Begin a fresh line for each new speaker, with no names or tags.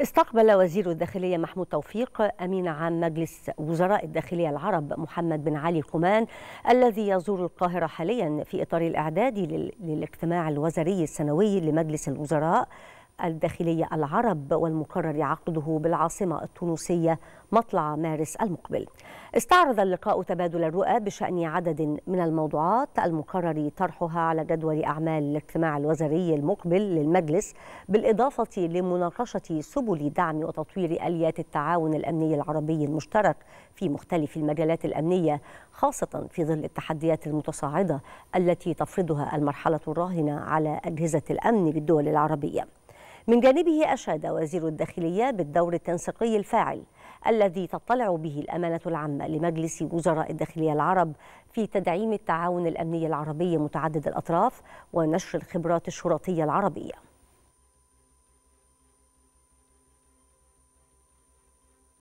استقبل وزير الداخلية محمود توفيق أمين عام مجلس وزراء الداخلية العرب محمد بن علي قمان الذي يزور القاهرة حاليا في إطار الإعداد للاجتماع الوزاري السنوي لمجلس الوزراء الداخلية العرب والمقرر عقده بالعاصمة التونسية مطلع مارس المقبل استعرض اللقاء تبادل الرؤى بشأن عدد من الموضوعات المقرر طرحها على جدول أعمال الاجتماع الوزاري المقبل للمجلس بالإضافة لمناقشة سبل دعم وتطوير آليات التعاون الأمني العربي المشترك في مختلف المجالات الأمنية خاصة في ظل التحديات المتصاعدة التي تفرضها المرحلة الراهنة على أجهزة الأمن بالدول العربية من جانبه أشاد وزير الداخلية بالدور التنسيقي الفاعل الذي تطلع به الأمانة العامة لمجلس وزراء الداخلية العرب في تدعيم التعاون الأمني العربي متعدد الأطراف ونشر الخبرات الشرطية العربية